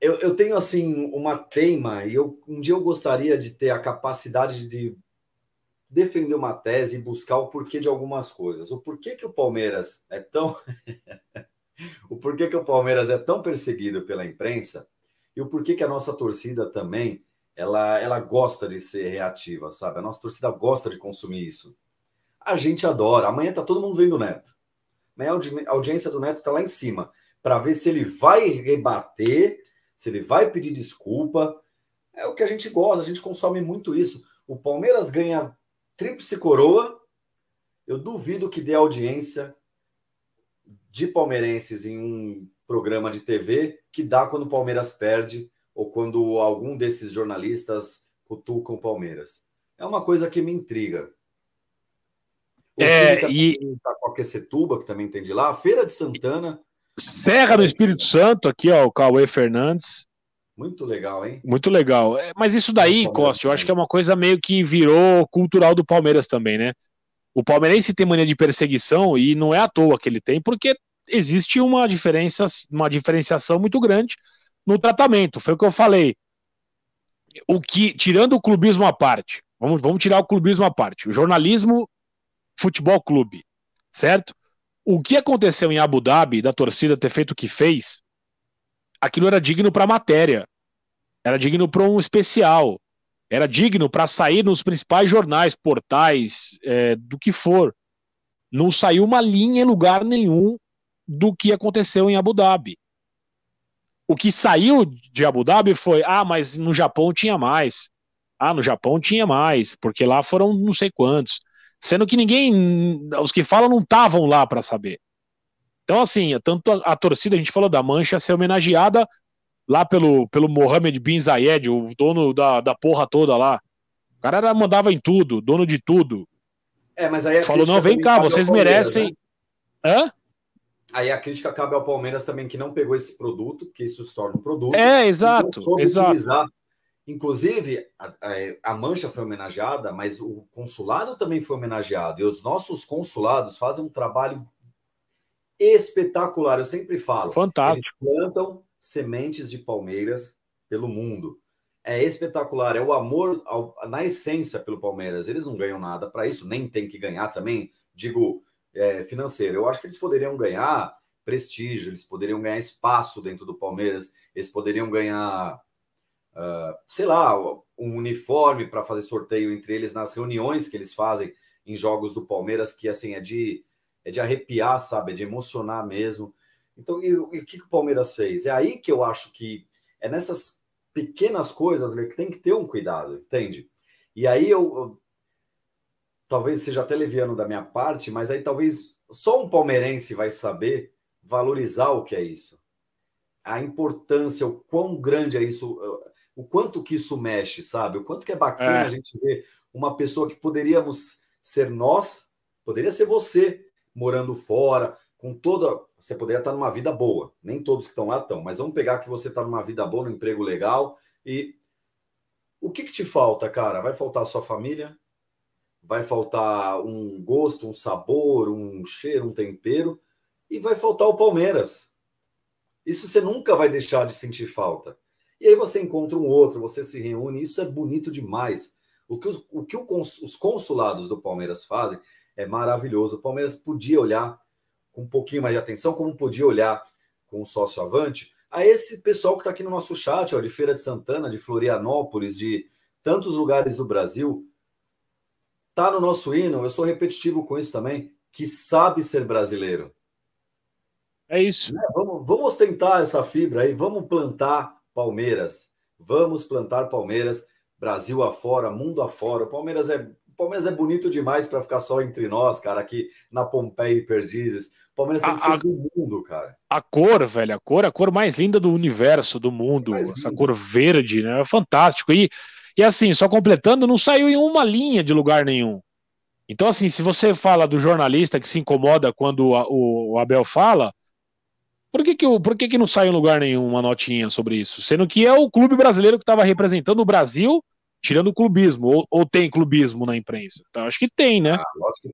eu, eu tenho assim uma teima e eu, um dia eu gostaria de ter a capacidade de defender uma tese e buscar o porquê de algumas coisas. O porquê que o Palmeiras é tão o porquê que o Palmeiras é tão perseguido pela imprensa e o porquê que a nossa torcida também ela ela gosta de ser reativa, sabe? A nossa torcida gosta de consumir isso. A gente adora. Amanhã tá todo mundo vendo o Neto. Amanhã a audiência do Neto tá lá em cima para ver se ele vai rebater se ele vai pedir desculpa. É o que a gente gosta, a gente consome muito isso. O Palmeiras ganha tríplice coroa. Eu duvido que dê audiência de palmeirenses em um programa de TV que dá quando o Palmeiras perde ou quando algum desses jornalistas cutucam o Palmeiras. É uma coisa que me intriga. O é, e... Itacoaquecetuba, tá que também tem de lá, a Feira de Santana, Serra do Espírito Santo, aqui, ó, o Cauê Fernandes. Muito legal, hein? Muito legal. É, mas isso daí, Costa, eu acho que é uma coisa meio que virou cultural do Palmeiras também, né? O palmeirense tem mania de perseguição e não é à toa que ele tem, porque existe uma diferença, uma diferenciação muito grande no tratamento. Foi o que eu falei. O que, tirando o clubismo à parte, vamos, vamos tirar o clubismo à parte. O jornalismo, futebol clube, certo? o que aconteceu em Abu Dhabi, da torcida ter feito o que fez, aquilo era digno para matéria, era digno para um especial, era digno para sair nos principais jornais, portais, é, do que for. Não saiu uma linha em lugar nenhum do que aconteceu em Abu Dhabi. O que saiu de Abu Dhabi foi: ah, mas no Japão tinha mais. Ah, no Japão tinha mais, porque lá foram não sei quantos. Sendo que ninguém, os que falam não estavam lá para saber. Então, assim, tanto a, a, torcida, a gente falou da Mancha ser homenageada lá pelo, pelo Mohamed Bin Zayed, o dono da, da porra toda lá. O cara era, mandava em tudo, dono de tudo. É, mas aí Falou, não, vem cá, vocês merecem. Né? Hã? Aí a crítica cabe ao Palmeiras também, que não pegou esse produto, que isso se torna um produto. É, exato. exato. Utilizar Inclusive, a, a, Mancha foi homenageada, mas o consulado também foi homenageado. E os nossos consulados fazem um trabalho espetacular, eu sempre falo. Fantástico. Eles plantam sementes de palmeiras pelo mundo. É espetacular, é o amor ao, na essência pelo Palmeiras. Eles não ganham nada para isso, nem tem que ganhar também, digo, é, financeiro. Eu acho que eles poderiam ganhar prestígio, eles poderiam ganhar espaço dentro do Palmeiras, eles poderiam ganhar ah, sei lá, um uniforme para fazer sorteio entre eles nas reuniões que eles fazem em jogos do Palmeiras, que assim é de, é de arrepiar, sabe? É de emocionar mesmo. Então, e, o que, que o Palmeiras fez? É aí que eu acho que é nessas pequenas coisas né, que tem que ter um cuidado, entende? E aí eu, eu, talvez seja até leviano da minha parte, mas aí talvez só um palmeirense vai saber valorizar o que é isso. A importância, o quão grande é isso o quanto que isso mexe, sabe? O quanto que é bacana é. a gente ver uma pessoa que poderíamos ser nós, poderia ser você, morando fora, com toda. Você poderia estar numa vida boa. Nem todos que estão lá estão, mas vamos pegar que você está numa vida boa, num emprego legal. E o que, que te falta, cara? Vai faltar a sua família? Vai faltar um gosto, um sabor, um cheiro, um tempero? E vai faltar o Palmeiras. Isso você nunca vai deixar de sentir falta. E aí você encontra um outro, você se reúne, isso é bonito demais. O que os, o que os consulados do Palmeiras fazem é maravilhoso. O Palmeiras podia olhar com um pouquinho mais de atenção, como podia olhar com o sócio avante, a esse pessoal que está aqui no nosso chat, ó, de Feira de Santana, de Florianópolis, de tantos lugares do Brasil. Tá no nosso hino, eu sou repetitivo com isso também, que sabe ser brasileiro. É isso. Né, vamos, vamos ostentar essa fibra aí, vamos plantar Palmeiras. Vamos plantar Palmeiras, Brasil afora, mundo afora. O Palmeiras é, o Palmeiras é bonito demais para ficar só entre nós, cara, aqui na Pompeia e Perdizes. O Palmeiras tem que ser do mundo, cara. A cor, velho, a cor, a cor mais linda do universo, do mundo. É essa cor verde, né? É fantástico. E, e assim, só completando, não saiu em uma linha de lugar nenhum. Então, assim, se você fala do jornalista que se incomoda quando o Abel fala, por que, que, por que, que não sai em lugar nenhum uma notinha sobre isso? Sendo que é o clube brasileiro que estava representando o Brasil, tirando o clubismo, ou, ou, tem clubismo na imprensa? Então, acho que tem, né? Ah, lógico que